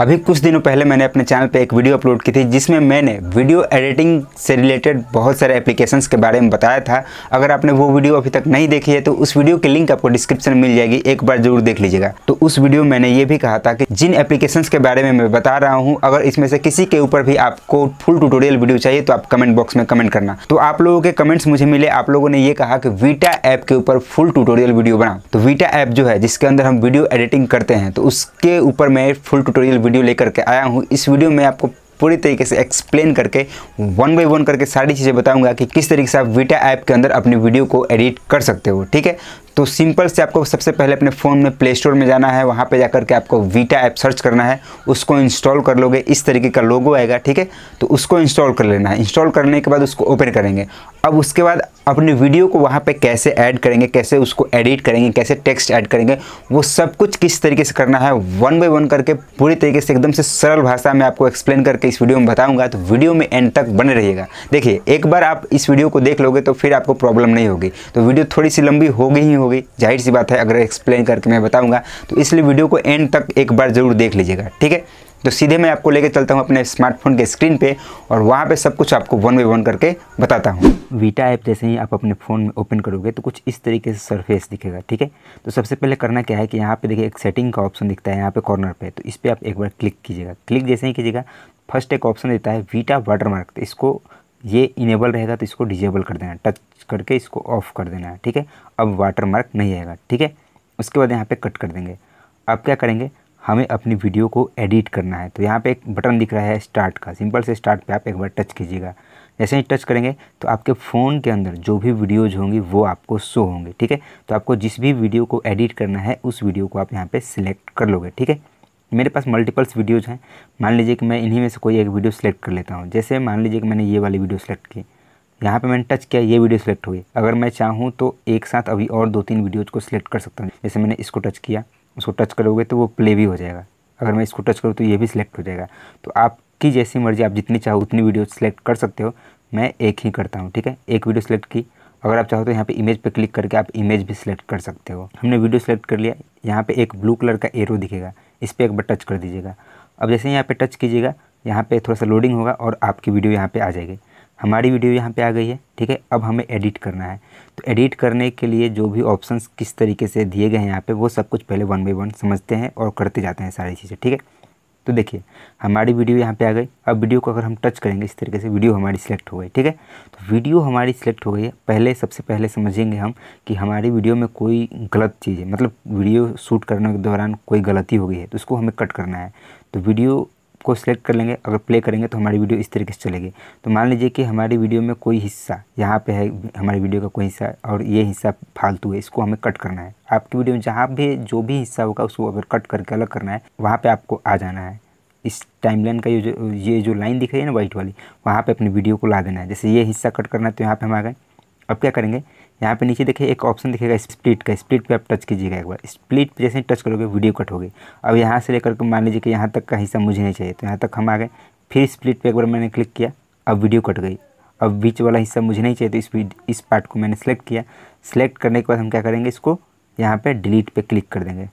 अभी कुछ दिनों पहले मैंने अपने चैनल पे एक वीडियो अपलोड की थी जिसमें मैंने वीडियो एडिटिंग से रिलेटेड बहुत सारे एप्लीकेशंस के बारे में बताया था अगर आपने वो वीडियो अभी तक नहीं देखी है तो उस वीडियो के लिंक आपको डिस्क्रिप्शन में मिल जाएगी एक बार जरूर देख लीजिएगा तो उस वीडियो में मैंने ये भी कहा था कि जिन एप्लीकेशंस के बारे में मैं बता रहा हूँ अगर इसमें से किसी के ऊपर भी आपको फुल टूटोरियल वीडियो चाहिए तो आप कमेंट बॉक्स में कमेंट करना तो आप लोगों के कमेंट्स मुझे मिले आप लोगों ने ये कहा कि वीटा ऐप के ऊपर फुल टूटोरियल वीडियो बनाओ तो वीटा ऐप जो है जिसके अंदर हम वीडियो एडिटिंग करते हैं तो उसके ऊपर मैं फुल टूटोरियल वीडियो लेकर के आया हूँ इस वीडियो में आपको पूरी तरीके से एक्सप्लेन करके वन बाई वन करके सारी चीज़ें बताऊंगा कि किस तरीके से आप वीटा ऐप के अंदर अपनी वीडियो को एडिट कर सकते हो ठीक है तो सिंपल से आपको सबसे पहले अपने फ़ोन में प्ले स्टोर में जाना है वहाँ पे जाकर के आपको वीटा ऐप सर्च करना है उसको इंस्टॉल कर लोगे इस तरीके का लोगो आएगा ठीक है तो उसको इंस्टॉल कर लेना है इंस्टॉल करने के बाद उसको ओपन करेंगे अब उसके बाद अपने वीडियो को वहाँ पे कैसे ऐड करेंगे कैसे उसको एडिट करेंगे कैसे टेक्स्ट ऐड करेंगे वो सब कुछ किस तरीके से करना है वन बाई वन करके पूरी तरीके से एकदम से सरल भाषा में आपको एक्सप्लेन करके इस वीडियो में बताऊंगा तो वीडियो में एंड तक बने रहिएगा देखिए एक बार आप इस वीडियो को देख लोगे तो फिर आपको प्रॉब्लम नहीं होगी तो वीडियो थोड़ी सी लंबी होगी ही होगी जाहिर सी बात है अगर एक्सप्लेन करके मैं बताऊँगा तो इसलिए वीडियो को एंड तक एक बार ज़रूर देख लीजिएगा ठीक है तो सीधे मैं आपको लेके चलता हूँ अपने स्मार्टफोन के स्क्रीन पे और वहाँ पे सब कुछ आपको वन बाई वन करके बताता हूँ वीटा ऐप जैसे ही आप अपने फ़ोन में ओपन करोगे तो कुछ इस तरीके से सरफेस दिखेगा ठीक है तो सबसे पहले करना क्या है कि यहाँ पे देखिए एक सेटिंग का ऑप्शन दिखता है यहाँ पे कॉर्नर पे तो इस पर आप एक बार क्लिक कीजिएगा क्लिक जैसे ही कीजिएगा फर्स्ट एक ऑप्शन देता है वीटा वाटरमार्क तो इसको ये इनेबल रहेगा तो इसको डिजेबल कर देना टच करके इसको ऑफ कर देना है ठीक है अब वाटर नहीं आएगा ठीक है उसके बाद यहाँ पर कट कर देंगे अब क्या करेंगे हमें अपनी वीडियो को एडिट करना है तो यहाँ पे एक बटन दिख रहा है स्टार्ट का सिंपल से स्टार्ट पे आप एक बार टच कीजिएगा जैसे ही टच करेंगे तो आपके फ़ोन के अंदर जो भी वीडियोज़ होंगी वो आपको शो होंगे ठीक है तो आपको जिस भी वीडियो को एडिट करना है उस वीडियो को आप यहाँ पर सिलेक्ट कर लोगे ठीक है मेरे पास मल्टीपल्स वीडियोज़ हैं मान लीजिए कि मैं इन्हीं में से कोई एक वीडियो सेलेक्ट कर लेता हूँ जैसे मान लीजिए कि मैंने ये वाली वीडियो सेलेक्ट की यहाँ पे मैंने टच किया ये वीडियो सेलेक्ट हुई अगर मैं चाहूँ तो एक साथ अभी और दो तीन वीडियोज़ को सिलेक्ट कर सकता हूँ जैसे मैंने इसको टच किया उसको टच करोगे तो वो प्ले भी हो जाएगा अगर मैं इसको टच करूँ तो ये भी सिलेक्ट हो जाएगा तो आपकी जैसी मर्ज़ी आप जितनी चाहो उतनी वीडियो सेलेक्ट कर सकते हो मैं एक ही करता हूँ ठीक है एक वीडियो सेलेक्ट की अगर आप चाहो तो यहाँ पे इमेज पे क्लिक करके आप इमेज भी सिलेक्ट कर सकते हो हमने वीडियो सेलेक्ट कर लिया यहाँ पे एक ब्लू कलर का एरो दिखेगा इस पर एक बार टच कर दीजिएगा अब जैसे यहाँ पे टच कीजिएगा यहाँ पे थोड़ा सा लोडिंग होगा और आपकी वीडियो यहाँ पे आ जाएगी हमारी वीडियो यहाँ पे आ गई है ठीक है अब हमें एडिट करना है तो एडिट करने के लिए जो भी ऑप्शंस किस तरीके से दिए गए हैं यहाँ पे वो सब कुछ पहले वन बाई वन समझते हैं और करते जाते हैं सारी चीज़ें ठीक है तो देखिए हमारी वीडियो यहाँ पे आ गई अब वीडियो को अगर हम टच करेंगे इस तरीके से वीडियो हमारी सिलेक्ट हो गई ठीक है तो वीडियो हमारी सिलेक्ट हो गई है पहले सबसे पहले समझेंगे हम कि हमारी वीडियो में कोई गलत चीज़ है मतलब वीडियो शूट करने के दौरान कोई गलती हो गई है तो उसको हमें कट करना है तो वीडियो को सिलेक्ट कर लेंगे अगर प्ले करेंगे तो हमारी वीडियो इस तरीके से चलेगी तो मान लीजिए कि हमारी वीडियो में कोई हिस्सा यहाँ पे है हमारी वीडियो का कोई हिस्सा और ये हिस्सा फालतू है इसको हमें कट करना है आपकी वीडियो में जहाँ भी जो भी हिस्सा होगा उसको अगर कट करके अलग करना है वहाँ पर आपको आ जाना है इस टाइमलाइन का ये जो ये जो लाइन दिख रही है ना वाइट वाली वहाँ पर अपनी वीडियो को ला देना है जैसे ये हिस्सा कट करना है तो यहाँ पर हम आ गए अब क्या करेंगे यहाँ पे नीचे देखिए एक ऑप्शन दिखेगा स्प्लिट का स्प्लिट पे आप टच कीजिएगा एक बार स्प्लिट पे जैसे ही टच करोगे वीडियो कट होगी अब यहाँ से लेकर के मान लीजिए कि यहाँ तक का हिस्सा मुझे नहीं चाहिए तो यहाँ तक हम आ गए फिर स्प्लिट पे एक बार मैंने क्लिक किया अब वीडियो कट गई अब बीच वाला हिस्सा मुझे नहीं चाहिए तो इस इस पार्ट को मैंने सेलेक्ट किया सेलेक्ट करने के बाद हम क्या करेंगे इसको यहाँ पर डिलीट पर क्लिक कर देंगे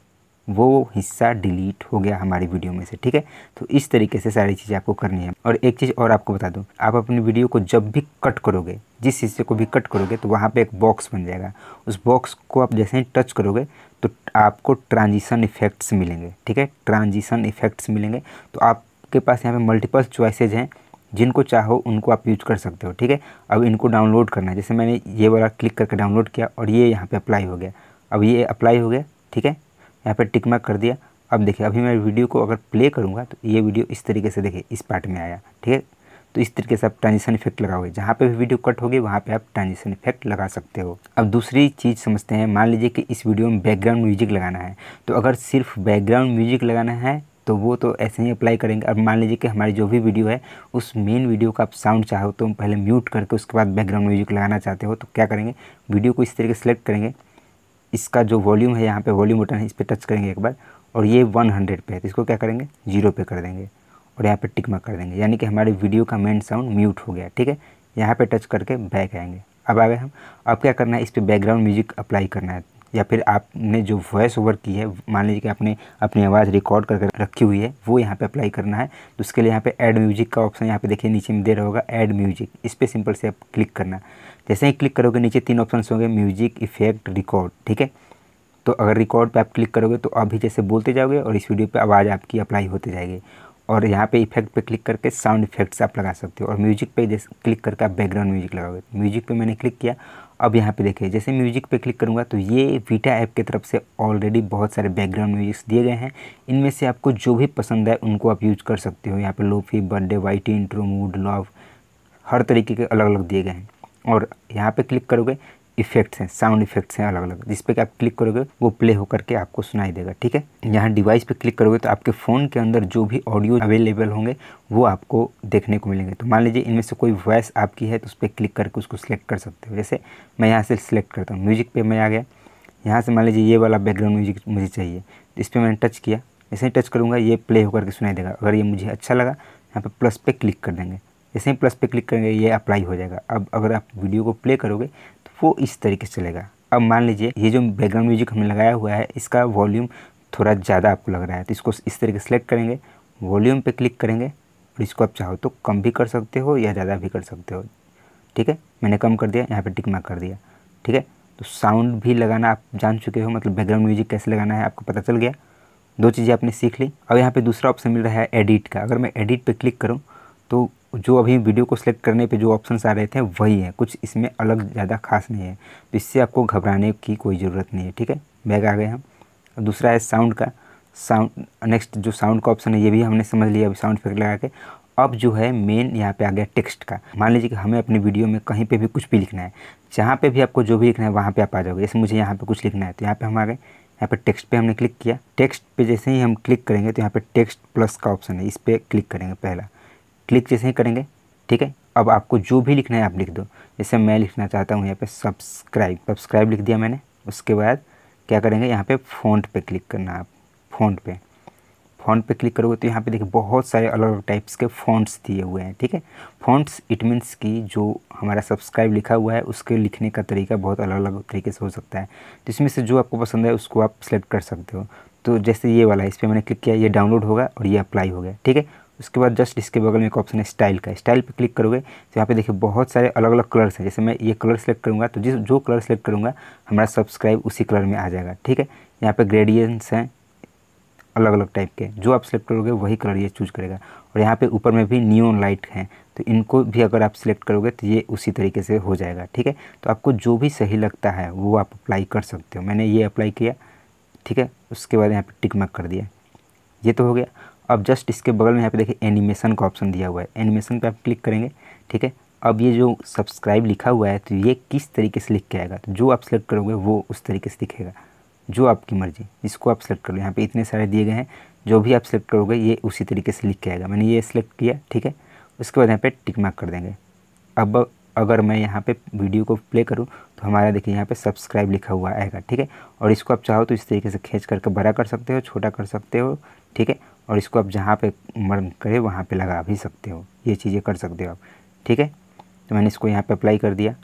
वो हिस्सा डिलीट हो गया हमारी वीडियो में से ठीक है तो इस तरीके से सारी चीज़ें आपको करनी है और एक चीज़ और आपको बता दूँ आप अपनी वीडियो को जब भी कट करोगे जिस हिस्से को भी कट करोगे तो वहाँ पे एक बॉक्स बन जाएगा उस बॉक्स को आप जैसे ही टच करोगे तो आपको ट्रांजिशन इफेक्ट्स मिलेंगे ठीक है ट्रांजिशन इफेक्ट्स मिलेंगे तो आपके पास यहाँ पे मल्टीपल चॉइसेज हैं जिनको चाहो उनको आप यूज कर सकते हो ठीक है अब इनको डाउनलोड करना है जैसे मैंने ये वाला क्लिक करके डाउनलोड किया और ये यहाँ पे अप्लाई हो गया अब ये अप्लाई हो गया ठीक है यहाँ पर टिक मार्क कर दिया अब देखिए अभी मैं वीडियो को अगर प्ले करूँगा तो ये वीडियो इस तरीके से देखिए इस पार्ट में आया ठीक है तो इस तरीके से आप ट्रांजिशन इफेक्ट लगाओगे जहाँ पे भी वीडियो कट होगी वहाँ पे आप ट्रांजिशन इफेक्ट लगा सकते हो अब दूसरी चीज़ समझते हैं मान लीजिए कि इस वीडियो में बैकग्राउंड म्यूजिक लगाना है तो अगर सिर्फ बैकग्राउंड म्यूजिक लगाना है तो वो तो ऐसे ही अप्लाई करेंगे अब मान लीजिए कि हमारी जो भी वीडियो है उस मेन वीडियो का आप साउंड चाहो तो पहले म्यूट करके उसके बाद बैकग्राउंड म्यूजिक लगाना चाहते हो तो क्या करेंगे वीडियो को इस तरीके सेलेक्ट करेंगे इसका जो वॉल्यूम है यहाँ पे वॉल्यूम बटन है इस पर टच करेंगे एक बार और ये वन हंड्रेड पे है तो इसको क्या करेंगे जीरो पे कर देंगे और यहाँ पे टिकमा कर देंगे यानी कि हमारे वीडियो का मेन साउंड म्यूट हो गया ठीक है यहाँ पे टच करके बैक आएंगे अब आ गए हम अब क्या करना है इस पर बैकग्राउंड म्यूजिक अप्लाई करना है या फिर आपने जो वॉइस ओवर की है मान लीजिए कि आपने अपनी आवाज़ रिकॉर्ड करके रखी हुई है वो यहाँ पे अप्लाई करना है तो उसके लिए यहाँ पे ऐड म्यूजिक का ऑप्शन यहाँ पे देखिए नीचे में दे रहा होगा ऐड म्यूजिक इस पर सिंपल से आप क्लिक करना जैसे ही क्लिक करोगे नीचे तीन ऑप्शन होंगे म्यूजिक इफेक्ट रिकॉर्ड ठीक है तो अगर रिकॉर्ड पे आप क्लिक करोगे तो अभी जैसे बोलते जाओगे और इस वीडियो पे आवाज़ आपकी अप्लाई होती जाएगी और यहाँ पे इफेक्ट पे क्लिक करके साउंड इफेक्ट्स आप लगा सकते हो और म्यूजिक पे जैसे क्लिक करके आप बैकग्राउंड म्यूजिक लगाओगे म्यूजिक पे मैंने क्लिक किया अब यहाँ पे देखिए जैसे म्यूजिक पे क्लिक करूँगा तो ये वीटा ऐप की तरफ से ऑलरेडी बहुत सारे बैकग्राउंड म्यूजिक्स दिए गए हैं इनमें से आपको जो भी पसंद है उनको आप यूज कर सकते हो यहाँ पर lofi birthday white intro mood love हर तरीके के अलग अलग दिए गए हैं और यहाँ पे क्लिक करोगे इफेक्ट्स हैं साउंड इफेक्ट्स हैं अलग अलग जिस पे आप क्लिक करोगे वो प्ले होकर के आपको सुनाई देगा ठीक है यहाँ डिवाइस पे क्लिक करोगे तो आपके फ़ोन के अंदर जो भी ऑडियो अवेलेबल होंगे वो आपको देखने को मिलेंगे तो मान लीजिए इनमें से कोई वॉइस आपकी है तो उस पर क्लिक करके उसको सिलेक्ट कर सकते हो जैसे मैं यहाँ से सिलेक्ट करता हूँ म्यूजिक पर मैं आ गया यहाँ से मान लीजिए ये वाला बैकग्राउंड म्यूजिक मुझे चाहिए तो इस पर मैंने टच किया जैसे ही टच करूँगा ये प्ले होकर के सुनाई देगा अगर ये मुझे अच्छा लगा यहाँ पर प्लस पे क्लिक कर देंगे जैसे ही प्लस पे क्लिक करेंगे ये अप्लाई हो जाएगा अब अगर आप वीडियो को प्ले करोगे तो वो इस तरीके से चलेगा अब मान लीजिए ये जो बैकग्राउंड म्यूजिक हमने लगाया हुआ है इसका वॉल्यूम थोड़ा ज़्यादा आपको लग रहा है तो इसको इस तरीके सेलेक्ट करेंगे वॉल्यूम पर क्लिक करेंगे और इसको आप चाहो तो कम भी कर सकते हो या ज़्यादा भी कर सकते हो ठीक है मैंने कम कर दिया यहाँ पर टिक कर दिया ठीक है तो साउंड भी लगाना आप जान चुके हो मतलब बैकग्राउंड म्यूजिक कैसे लगाना है आपको पता चल गया दो चीज़ें आपने सीख ली अब यहाँ पे दूसरा ऑप्शन मिल रहा है एडिट का अगर मैं एडिट पे क्लिक करूँ तो जो अभी वीडियो को सिलेक्ट करने पे जो ऑप्शंस आ रहे थे वही है कुछ इसमें अलग ज़्यादा खास नहीं है तो इससे आपको घबराने की कोई ज़रूरत नहीं है ठीक है बैग आ गए हम दूसरा है साउंड का साउंड नेक्स्ट जो साउंड का ऑप्शन है ये भी हमने समझ लिया अभी साउंड इफेक्ट लगा के अब जो है मेन यहाँ पे आ गया टेक्स्ट का मान लीजिए कि हमें अपने वीडियो में कहीं पे भी कुछ भी लिखना है जहाँ पे भी आपको जो भी लिखना है वहाँ पे आप आ जाओगे जैसे मुझे यहाँ पे कुछ लिखना है तो यहाँ पे हम आ गए यहाँ पे टेक्स्ट पे हमने क्लिक किया टेक्स्ट पे जैसे ही हम क्लिक करेंगे तो यहाँ पे टेक्स्ट प्लस का ऑप्शन है इस पर क्लिक करेंगे पहला क्लिक जैसे ही करेंगे ठीक है अब आपको जो भी लिखना है आप लिख दो जैसे मैं लिखना चाहता हूँ यहाँ पे सब्सक्राइब सब्सक्राइब लिख दिया मैंने उसके बाद क्या करेंगे यहाँ पे फ़ॉन्ट पे क्लिक करना आप फ़ॉन्ट पे फ़ॉन्ट पे क्लिक करोगे तो यहाँ पे देखिए बहुत सारे अलग अलग टाइप्स के फ़ॉन्ट्स दिए हुए हैं ठीक है फ़ॉन्ट्स इट मीन्स कि जो हमारा सब्सक्राइब लिखा हुआ है उसके लिखने का तरीका बहुत अलग अलग तरीके से हो सकता है तो इसमें से जो आपको पसंद है उसको आप सेलेक्ट कर सकते हो तो जैसे ये वाला इस पर मैंने क्लिक किया ये डाउनलोड होगा और ये अप्लाई हो गया ठीक है उसके बाद जस्ट इसके बगल में एक ऑप्शन है स्टाइल का स्टाइल पे क्लिक करोगे तो यहाँ पे देखिए बहुत सारे अलग अलग कलर्स हैं जैसे मैं ये कलर सेलेक्ट करूँगा तो जिस जो कलर सेलेक्ट करूँगा हमारा सब्सक्राइब उसी कलर में आ जाएगा ठीक है यहाँ पे ग्रेडियंट्स हैं अलग अलग टाइप के जो आप सेलेक्ट करोगे वही कलर ये चूज करेगा और यहाँ पर ऊपर में भी न्यून लाइट हैं तो इनको भी अगर आप सिलेक्ट करोगे तो ये उसी तरीके से हो जाएगा ठीक है तो आपको जो भी सही लगता है वो आप अप्लाई कर सकते हो मैंने ये अप्लाई किया ठीक है उसके बाद यहाँ पर टिक कर दिया ये तो हो गया अब जस्ट इसके बगल में यहाँ पे देखिए एनिमेशन का ऑप्शन दिया हुआ है एनिमेशन पे आप क्लिक करेंगे ठीक है अब ये जो सब्सक्राइब लिखा हुआ है तो ये किस तरीके से लिख के आएगा तो जो आप सेलेक्ट करोगे वो उस तरीके से दिखेगा जो आपकी मर्ज़ी इसको आप सेलेक्ट कर लो यहाँ पर इतने सारे दिए गए हैं जो भी आप सेलेक्ट करोगे ये उसी तरीके से लिख के आएगा मैंने ये सिलेक्ट किया ठीक है उसके बाद यहाँ पर टिक मार्क कर देंगे अब अगर मैं यहाँ पे वीडियो को प्ले करूँ तो हमारा देखिए यहाँ पे सब्सक्राइब लिखा हुआ आएगा ठीक है और इसको आप चाहो तो इस तरीके से खींच करके बड़ा कर सकते हो छोटा कर सकते हो ठीक है और इसको आप जहाँ पे मन करे वहाँ पे लगा भी सकते हो ये चीज़ें कर सकते हो आप ठीक है तो मैंने इसको यहाँ पे अप्लाई कर दिया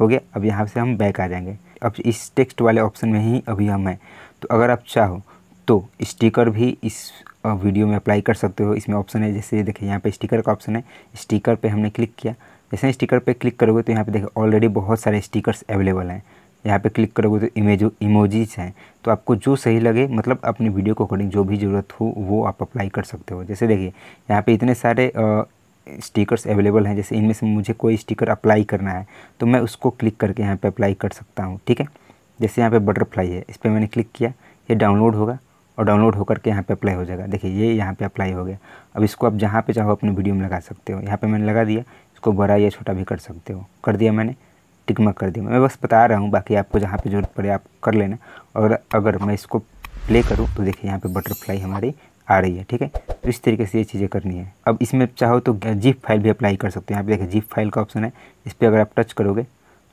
हो गया अब यहाँ से हम बैक आ जाएंगे अब इस टेक्स्ट वाले ऑप्शन में ही अभी हम हैं तो अगर आप चाहो तो स्टिकर भी इस वीडियो में अप्लाई कर सकते हो इसमें ऑप्शन है जैसे देखिए यहाँ पर स्टिकर का ऑप्शन है स्टिकर पर हमने क्लिक किया जैसे स्टिकर पर क्लिक करोगे तो यहाँ पर देखें ऑलरेडी बहुत सारे स्टिकर्स अवेलेबल हैं यहाँ पे क्लिक करोगे तो इमेज इमोजीज हैं तो आपको जो सही लगे मतलब अपनी वीडियो को अकॉर्डिंग जो भी ज़रूरत हो वो आप अप्लाई कर सकते हो जैसे देखिए यहाँ पे इतने सारे स्टिकर्स अवेलेबल हैं जैसे इनमें से मुझे कोई स्टिकर अप्लाई करना है तो मैं उसको क्लिक करके यहाँ पर अप्लाई कर सकता हूँ ठीक है जैसे यहाँ पर बटरफ्लाई है इस पर मैंने क्लिक किया ये डाउनलोड होगा और डाउनलोड होकर के यहाँ पे अप्लाई हो जाएगा देखिए ये यहाँ पे अप्लाई हो गया अब इसको आप जहाँ पे चाहो अपने वीडियो में लगा सकते हो यहाँ पे मैंने लगा दिया इसको बड़ा या छोटा भी कर सकते हो कर दिया मैंने टिकमा कर दिया मैं बस बता रहा हूँ बाकी आपको जहाँ पे जरूरत पड़े आप कर लेना और अगर मैं इसको प्ले करूँ तो देखिए यहाँ पे बटरफ्लाई हमारी आ रही है ठीक है तो इस तरीके से ये चीज़ें करनी है अब इसमें चाहो तो जीप फाइल भी अप्लाई कर सकते हो यहाँ पे देखिए जीप फाइल का ऑप्शन है इस पर अगर आप टच करोगे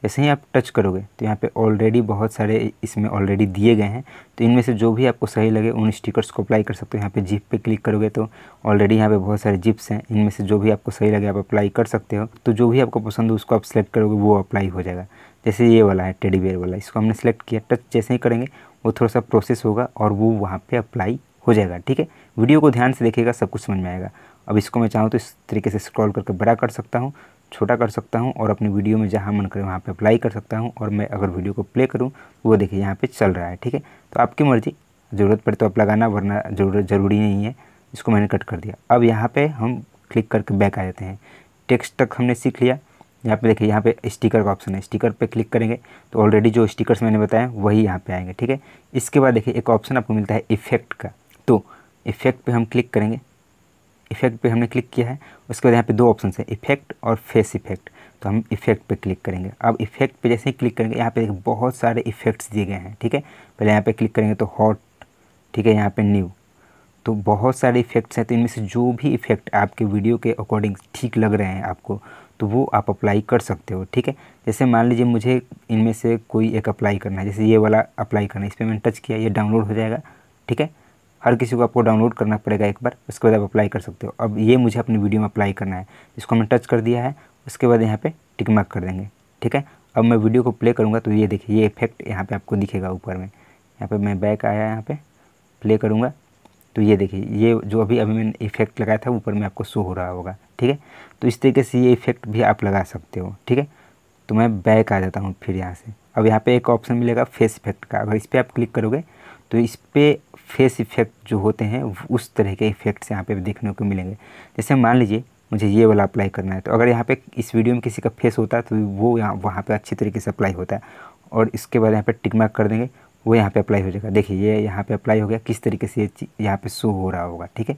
जैसे ही आप टच करोगे तो यहाँ पे ऑलरेडी बहुत सारे इसमें ऑलरेडी दिए गए हैं तो इनमें से जो भी आपको सही लगे उन स्टिकर्स को अप्लाई कर सकते हो यहाँ पे जिप पे क्लिक करोगे तो ऑलरेडी यहाँ पे बहुत सारे जिप्स हैं इनमें से जो भी आपको सही लगे आप अप्लाई कर सकते हो तो जो भी आपको पसंद हो उसको आप सेलेक्ट करोगे वो अप्लाई हो जाएगा जैसे ये वाला है टेडी बेयर वाला इसको हमने सेलेक्ट किया टच जैसे ही करेंगे वो थोड़ा सा प्रोसेस होगा और वो वहाँ पर अप्लाई हो जाएगा ठीक है वीडियो को ध्यान से देखिएगा सब कुछ समझ में आएगा अब इसको मैं चाहूँ तो इस तरीके से स्क्रॉल करके बड़ा कर सकता हूँ छोटा कर सकता हूँ और अपनी वीडियो में जहाँ मन करे वहाँ पर अप्लाई कर सकता हूँ और मैं अगर वीडियो को प्ले करूँ वो देखिए यहाँ पर चल रहा है ठीक है तो आपकी मर्ज़ी ज़रूरत पड़े तो आप लगाना वरना ज़रूरत ज़रूरी नहीं है इसको मैंने कट कर दिया अब यहाँ पर हम क्लिक करके बैक आ जाते हैं टेक्स्ट तक हमने सीख लिया यहाँ पे देखिए यहाँ पे स्टिकर का ऑप्शन है स्टिकर पे क्लिक करेंगे तो ऑलरेडी जो स्टिकर्स मैंने बताए वही यहाँ पे आएंगे ठीक है इसके बाद देखिए एक ऑप्शन आपको मिलता है इफेक्ट का तो इफेक्ट पर हम क्लिक करेंगे इफेक्ट पे हमने क्लिक किया है उसके बाद यहाँ पे दो ऑप्शन है इफेक्ट और फेस इफेक्ट तो हम इफेक्ट पे क्लिक करेंगे अब इफेक्ट पे जैसे ही क्लिक करेंगे यहाँ पे बहुत सारे इफेक्ट्स दिए गए हैं ठीक है पहले यहाँ पे क्लिक करेंगे तो हॉट ठीक है यहाँ पे न्यू तो बहुत सारे इफेक्ट्स हैं तो इनमें से जो भी इफेक्ट आपके वीडियो के अकॉर्डिंग ठीक लग रहे हैं आपको तो वो आप अप्लाई कर सकते हो ठीक है जैसे मान लीजिए मुझे इनमें से कोई एक अप्लाई करना है जैसे ये वाला अप्लाई करना है इस पर मैंने टच किया ये डाउनलोड हो जाएगा ठीक है हर किसी को आपको डाउनलोड करना पड़ेगा एक बार उसके बाद आप अप्लाई कर सकते हो अब ये मुझे अपनी वीडियो में अप्लाई करना है इसको हमने टच कर दिया है उसके बाद यहाँ पे टिक मार्क कर देंगे ठीक है अब मैं वीडियो को प्ले करूँगा तो ये देखिए ये इफेक्ट यहाँ पे आपको दिखेगा ऊपर में यहाँ पे मैं बैक आया यहाँ पे प्ले करूँगा तो ये देखिए ये जो अभी अभी मैंने इफेक्ट लगाया था ऊपर में आपको शो हो रहा होगा ठीक है तो इस तरीके से ये इफेक्ट भी आप लगा सकते हो ठीक है तो मैं बैक आ जाता हूँ फिर यहाँ से अब यहाँ पे एक ऑप्शन मिलेगा फेस इफेक्ट का अगर इस पर आप क्लिक करोगे तो इस पर फेस इफेक्ट जो होते हैं उस तरह के इफेक्ट्स यहाँ पे देखने को मिलेंगे जैसे मान लीजिए मुझे ये वाला अप्लाई करना है तो अगर यहाँ पे इस वीडियो में किसी का फेस होता है तो वो यहाँ वहाँ पर अच्छी तरीके से अप्लाई होता है और इसके बाद यहाँ पर टिक कर देंगे वो यहाँ पर अप्लाई हो जाएगा देखिए ये यहाँ पर अप्लाई हो गया किस तरीके से ये यहाँ पे शो हो रहा होगा ठीक है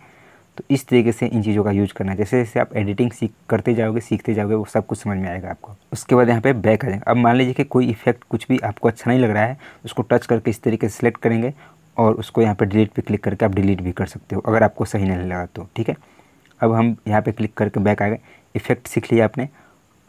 तो इस तरीके से इन चीज़ों का यूज करना है जैसे जैसे आप एडिटिंग सीख करते जाओगे सीखते जाओगे वो सब कुछ समझ में आएगा आपको उसके बाद यहाँ पे बैक आ जाएगा अब मान लीजिए कि कोई इफेक्ट कुछ भी आपको अच्छा नहीं लग रहा है उसको टच करके इस तरीके से सेलेक्ट करेंगे और उसको यहाँ पर डिलीट पर क्लिक करके आप डिलीट भी कर सकते हो अगर आपको सही नहीं लगा तो ठीक है अब हम यहाँ पर क्लिक करके बैक आ गए इफेक्ट सीख लिया आपने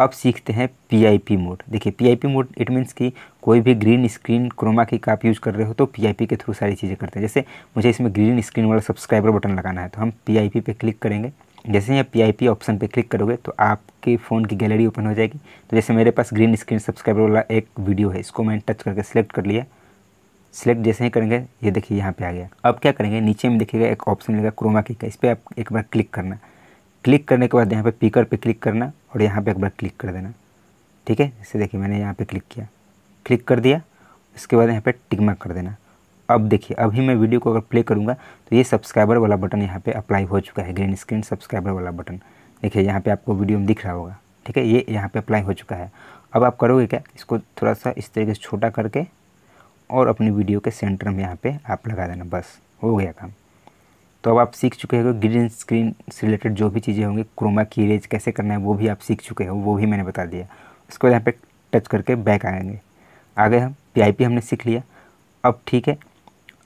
अब सीखते हैं पीआईपी मोड देखिए पीआईपी मोड इट मीन्स कि कोई भी ग्रीन स्क्रीन क्रोमा की का आप यूज़ कर रहे हो तो पीआईपी के थ्रू सारी चीज़ें करते हैं जैसे मुझे इसमें ग्रीन स्क्रीन वाला सब्सक्राइबर बटन लगाना है तो हम पीआईपी पे क्लिक करेंगे जैसे यहाँ पीआईपी ऑप्शन पे क्लिक करोगे तो आपके फ़ोन की गैलरी ओपन हो जाएगी तो जैसे मेरे पास ग्रीन स्क्रीन सब्सक्राइबर वाला एक वीडियो है इसको मैंने टच करके सेलेक्ट कर लिया सेलेक्ट जैसे ही करेंगे ये देखिए यहाँ पे आ गया अब क्या करेंगे नीचे में देखिएगा एक ऑप्शन मिलेगा क्रोमा की का इस पर आप एक बार क्लिक करना क्लिक करने के बाद यहाँ पे पिकर पे क्लिक करना और यहाँ पे एक बार क्लिक कर देना ठीक है जैसे देखिए मैंने यहाँ पे क्लिक किया क्लिक कर दिया उसके बाद यहाँ पर टिकमा कर देना अब देखिए अभी मैं वीडियो को अगर प्ले करूँगा तो ये सब्सक्राइबर वाला बटन यहाँ पर अप्लाई हो चुका है ग्रीन स्क्रीन सब्सक्राइबर वाला बटन देखिए यहाँ पर आपको वीडियो में दिख रहा होगा ठीक है ये यहाँ पर अप्लाई हो चुका है अब आप करोगे क्या इसको थोड़ा सा इस तरीके से छोटा करके और अपनी वीडियो के सेंटर में यहाँ पे आप लगा देना बस हो गया काम तो अब आप सीख चुके हो ग्रीन स्क्रीन से रिलेटेड जो भी चीज़ें होंगी क्रोमा की रेज कैसे करना है वो भी आप सीख चुके हो वो भी मैंने बता दिया उसके बाद यहाँ पर टच करके बैक आएंगे आ गए हम पी हमने सीख लिया अब ठीक है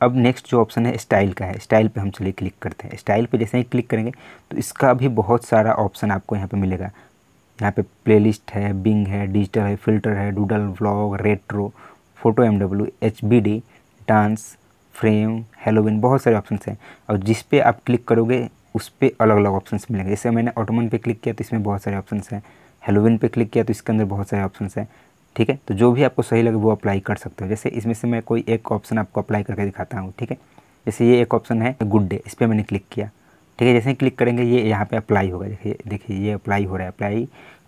अब नेक्स्ट जो ऑप्शन है स्टाइल का है स्टाइल पे हम चलिए क्लिक करते हैं स्टाइल पे जैसे ही क्लिक करेंगे तो इसका भी बहुत सारा ऑप्शन आपको यहाँ पे मिलेगा यहाँ पे प्लेलिस्ट है बिंग है डिजिटल है फिल्टर है doodle vlog retro photo M W H B D dance frame Halloween बहुत सारे ऑप्शन हैं और जिस पे आप क्लिक करोगे उस पर अलग अलग ऑप्शन मिलेंगे जैसे मैंने ऑटोमन पे क्लिक किया तो इसमें बहुत सारे ऑप्शन हैं हेलोविन पे क्लिक किया तो इसके अंदर बहुत सारे ऑप्शन हैं ठीक है तो जो भी आपको सही लगे वो अप्लाई कर सकते हो जैसे इसमें से मैं कोई एक ऑप्शन आपको अप्लाई करके दिखाता हूँ ठीक है जैसे ये एक ऑप्शन है गुड डे इस पर मैंने क्लिक किया ठीक है जैसे ही क्लिक करेंगे ये यहाँ पे अप्लाई होगा देखिए देखिए ये अप्लाई हो रहा है अप्लाई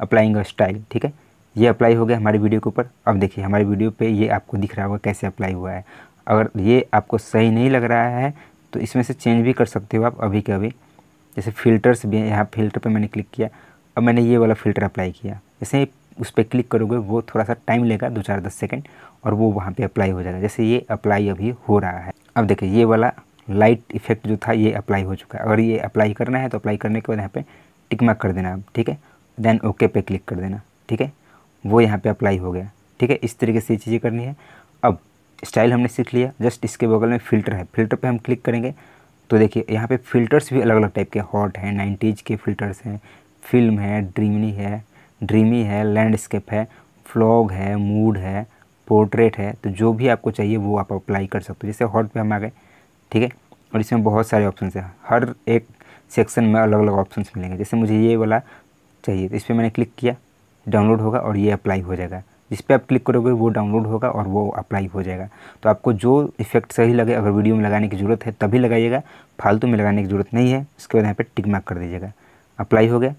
अप्लाइंग स्टाइल ठीक है ये अप्लाई हो गया हमारी वीडियो के ऊपर अब देखिए हमारी वीडियो पे ये आपको दिख रहा होगा कैसे अप्लाई हुआ है अगर ये आपको सही नहीं लग रहा है तो इसमें से चेंज भी कर सकते हो आप अभी के अभी जैसे फ़िल्टर्स भी हैं यहाँ फ़िल्टर पर मैंने क्लिक किया अब मैंने ये वाला फ़िल्टर अप्लाई किया जैसे उस पर क्लिक करोगे वो थोड़ा सा टाइम लेगा दो चार दस सेकेंड और वो वहाँ पर अप्लाई हो जाएगा जैसे ये अप्लाई अभी हो रहा है अब देखिए ये वाला लाइट इफेक्ट जो था ये अप्लाई हो चुका है अगर ये अप्लाई करना है तो अप्लाई करने के बाद यहाँ पर टिकमा कर देना आप ठीक है देन ओके पे क्लिक कर देना ठीक है वो यहाँ पे अप्लाई हो गया ठीक है इस तरीके से ये चीज़ें करनी है अब स्टाइल हमने सीख लिया जस्ट इसके बगल में फ़िल्टर है फ़िल्टर पे हम क्लिक करेंगे तो देखिए यहाँ पे फ़िल्टर्स भी अलग अलग टाइप के हॉट हैं नाइन्टीज के फ़िल्टर्स हैं फिल्म है ड्रीमनी है ड्रीमी है लैंडस्केप है फ्लॉग है मूड है पोर्ट्रेट है तो जो भी आपको चाहिए वो आप अप्लाई कर सकते हो जैसे हॉट पर हम आ गए ठीक है और इसमें बहुत सारे ऑप्शन हैं हर एक सेक्शन में अलग अलग ऑप्शन मिलेंगे जैसे मुझे ये वाला चाहिए तो इस पर मैंने क्लिक किया डाउनलोड होगा और ये अप्लाई हो जाएगा जिस पर आप क्लिक करोगे वो डाउनलोड होगा और वो अप्लाई हो जाएगा तो आपको जो इफेक्ट सही लगे अगर वीडियो में लगाने की ज़रूरत है तभी लगाइएगा फालतू में लगाने की ज़रूरत नहीं है उसके बाद यहाँ पर टिक मार्क कर दीजिएगा अप्लाई हो गया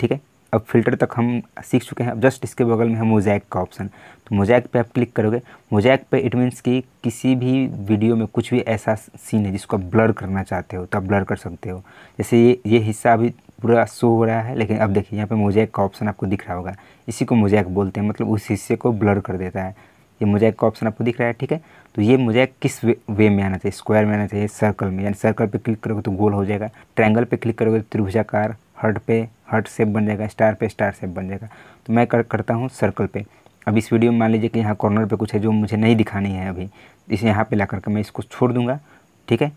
ठीक है अब फिल्टर तक हम सीख चुके हैं अब जस्ट इसके बगल में है मोजैक का ऑप्शन तो मोजैक पे आप क्लिक करोगे मोजैक पे इट मीन्स कि किसी भी वीडियो में कुछ भी ऐसा सीन है जिसको आप ब्लर करना चाहते हो तो आप ब्लर कर सकते हो जैसे ये ये हिस्सा अभी पूरा शो हो रहा है लेकिन अब देखिए यहाँ पे मोजैक का ऑप्शन आपको दिख रहा होगा इसी को मोजैक बोलते हैं मतलब उस हिस्से को ब्लर कर देता है ये मोजैक का ऑप्शन आपको दिख रहा है ठीक है तो ये मोजैक किस वे, वे में आना चाहिए स्क्वायर में आना चाहिए सर्कल में यानी सर्कल पे क्लिक करोगे तो गोल हो जाएगा ट्रायंगल पे क्लिक करोगे तो त्रिभुजाकार हर्ट पे हर्ट सेप बन जाएगा स्टार पे स्टार सेप बन जाएगा तो मैं कर, करता हूँ सर्कल पे अब इस वीडियो में मान लीजिए कि यहाँ कॉर्नर पे कुछ है जो मुझे नहीं दिखानी है अभी इसे यहाँ पे ला करके मैं इसको छोड़ दूँगा ठीक है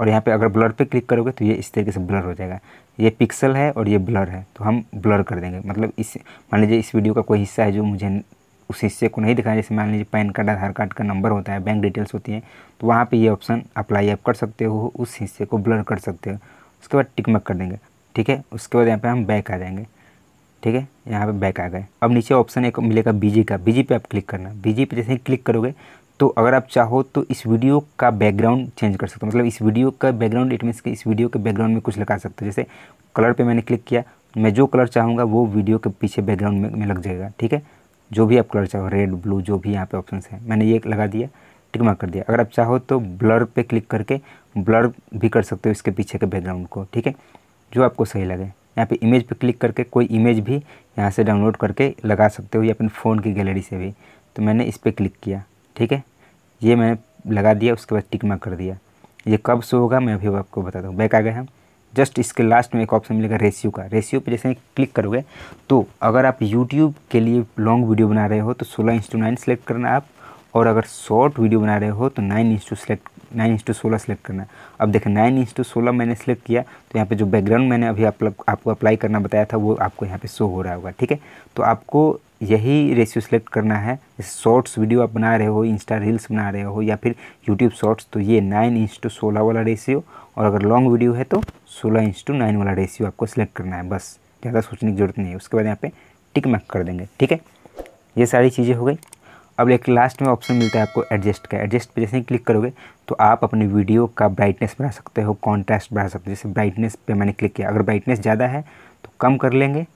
और यहाँ पे अगर ब्लर पे क्लिक करोगे तो ये इस तरीके से ब्लर हो जाएगा ये पिक्सल है और ये ब्लर है तो हम ब्लर कर देंगे मतलब इस मान लीजिए इस वीडियो का कोई हिस्सा है जो मुझे उस हिस्से को नहीं दिखाया जैसे मान लीजिए पैन कार्ड आधार कार्ड का नंबर होता है बैंक डिटेल्स होती हैं तो वहाँ पर ये ऑप्शन अप्लाई आप कर सकते हो उस हिस्से को ब्लर कर सकते हो उसके बाद टिकमक कर देंगे ठीक है उसके बाद यहाँ पे हम बैक आ जाएंगे ठीक है यहाँ पे बैक आ गए अब नीचे ऑप्शन एक मिलेगा बीजी का बीजी पे आप क्लिक करना बीजी पे जैसे ही क्लिक करोगे तो अगर आप चाहो तो इस वीडियो का बैकग्राउंड चेंज कर सकते हो मतलब इस वीडियो का बैकग्राउंड इट मीनस कि इस वीडियो के बैकग्राउंड में कुछ लगा सकते हो जैसे कलर पर मैंने क्लिक किया मैं जो कलर चाहूँगा वो वीडियो के पीछे बैकग्राउंड में, लग जाएगा ठीक है जो भी आप कलर चाहो रेड ब्लू जो भी यहाँ पर ऑप्शन है मैंने ये लगा दिया टिक मार्क कर दिया अगर आप चाहो तो ब्लर पे क्लिक करके ब्लर भी कर सकते हो इसके पीछे के बैकग्राउंड को ठीक है जो आपको सही लगे यहाँ पे इमेज पे क्लिक करके कोई इमेज भी यहाँ से डाउनलोड करके लगा सकते हो या अपने फ़ोन की गैलरी से भी तो मैंने इस पर क्लिक किया ठीक है ये मैंने लगा दिया उसके बाद टिकमा कर दिया ये कब शो होगा मैं अभी आपको बता दूँ बैक आ गए हम जस्ट इसके लास्ट में एक ऑप्शन मिलेगा रेशियो का रेशियो पे जैसे क्लिक करोगे तो अगर आप यूट्यूब के लिए लॉन्ग वीडियो बना रहे हो तो सोलह इंस टू नाइन सेलेक्ट करना आप और अगर शॉर्ट वीडियो बना रहे हो तो nine is to select nine is to सोलह सेलेक्ट करना है अब देखें नाइन इंस टू सोलह मैंने सेलेक्ट किया तो यहाँ पे जो बैकग्राउंड मैंने अभी आप लग, आपको अप्लाई करना बताया था वो आपको यहाँ पे शो हो रहा होगा ठीक है तो आपको यही रेशियो सेलेक्ट करना है शॉर्ट्स वीडियो आप बना रहे हो इंस्टा रील्स बना रहे हो या फिर यूट्यूब शॉर्ट्स तो ये नाइन इंस टू सोलह वाला रेशियो और अगर लॉन्ग वीडियो है तो सोलह इंस टू नाइन वाला रेशियो आपको सेलेक्ट करना है बस ज़्यादा सोचने की जरूरत नहीं है उसके बाद यहाँ पे टिक मैक कर देंगे ठीक है ये सारी चीज़ें हो गई अब एक लास्ट में ऑप्शन मिलता है आपको एडजस्ट का एडजस्ट पे जैसे ही क्लिक करोगे तो आप अपने वीडियो का ब्राइटनेस बढ़ा सकते हो कॉन्ट्रास्ट बढ़ा सकते हो जैसे ब्राइटनेस पे मैंने क्लिक किया अगर ब्राइटनेस ज़्यादा है तो कम कर लेंगे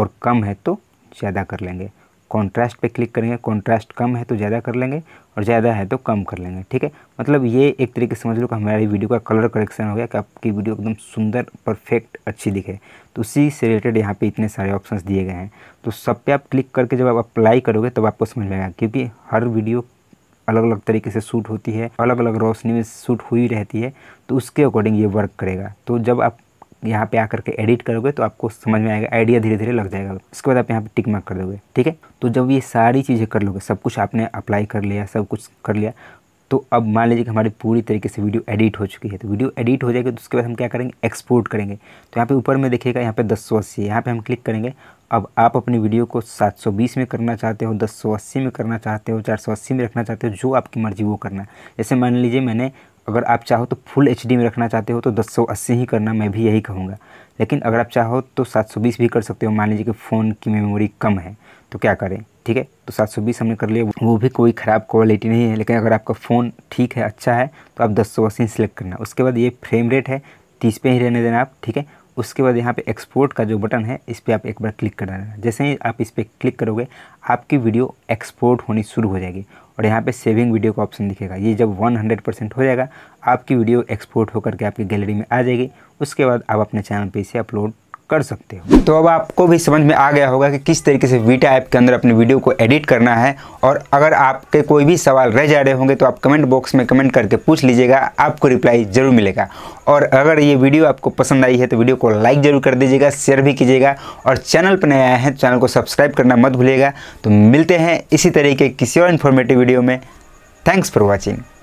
और कम है तो ज़्यादा कर लेंगे कॉन्ट्रास्ट पे क्लिक करेंगे कॉन्ट्रास्ट कम है तो ज़्यादा कर लेंगे और ज़्यादा है तो कम कर लेंगे ठीक है मतलब ये एक तरीके से समझ लो कि हमारी वीडियो का कलर करेक्शन हो गया कि आपकी वीडियो एकदम सुंदर परफेक्ट अच्छी दिखे तो उसी से रिलेटेड यहाँ पे इतने सारे ऑप्शंस दिए गए हैं तो सब पे आप क्लिक करके जब आप अप्लाई करोगे तब तो आपको समझ लगेगा क्योंकि हर वीडियो अलग अलग तरीके से शूट होती है अलग अलग रोशनी में शूट हुई रहती है तो उसके अकॉर्डिंग ये वर्क करेगा तो जब आप यहाँ पे आकर के एडिट करोगे तो आपको समझ में आएगा आइडिया धीरे धीरे लग जाएगा इसके बाद आप यहाँ पे टिक मार्क कर दोगे ठीक है तो जब ये सारी चीज़ें कर लोगे सब कुछ आपने अप्लाई कर लिया सब कुछ कर लिया तो अब मान लीजिए कि हमारी पूरी तरीके से वीडियो एडिट हो चुकी है तो वीडियो एडिट हो जाएगी तो उसके बाद हम क्या करेंगे एक्सपोर्ट करेंगे तो यहाँ पे ऊपर में देखिएगा यहाँ पे दस सौ अस्सी यहाँ पर हम क्लिक करेंगे अब आप अपनी वीडियो को 720 में करना चाहते हो अस्सी में करना चाहते हो अस्सी में रखना चाहते हो जो आपकी मर्ज़ी वो करना है जैसे मान लीजिए मैंने अगर आप चाहो तो फुल एच में रखना चाहते हो तो 1080 ही करना मैं भी यही कहूँगा लेकिन अगर आप चाहो तो 720 भी कर सकते हो मान लीजिए कि फ़ोन की मेमोरी कम है तो क्या करें ठीक है तो 720 हमने कर लिया वो भी कोई ख़राब क्वालिटी नहीं है लेकिन अगर आपका फ़ोन ठीक है अच्छा है तो आप दस सौ सिलेक्ट करना उसके बाद ये फ्रेम रेट है तीस पे ही रहने देना आप ठीक है उसके बाद यहाँ पे एक्सपोर्ट का जो बटन है इस पर आप एक बार क्लिक कर देना जैसे ही आप इस पर क्लिक करोगे आपकी वीडियो एक्सपोर्ट होनी शुरू हो जाएगी और यहाँ पे सेविंग वीडियो का ऑप्शन दिखेगा ये जब 100 परसेंट हो जाएगा आपकी वीडियो एक्सपोर्ट होकर के आपकी गैलरी में आ जाएगी उसके बाद आप अपने चैनल पर इसे अपलोड कर सकते हो तो अब आपको भी समझ में आ गया होगा कि किस तरीके से वीटा ऐप के अंदर अपने वीडियो को एडिट करना है और अगर आपके कोई भी सवाल रह जा रहे होंगे तो आप कमेंट बॉक्स में कमेंट करके पूछ लीजिएगा आपको रिप्लाई ज़रूर मिलेगा और अगर ये वीडियो आपको पसंद आई है तो वीडियो को लाइक ज़रूर कर दीजिएगा शेयर भी कीजिएगा और चैनल पर नए आए हैं चैनल को सब्सक्राइब करना मत भूलिएगा तो मिलते हैं इसी तरीके किसी और इन्फॉर्मेटिव वीडियो में थैंक्स फॉर वॉचिंग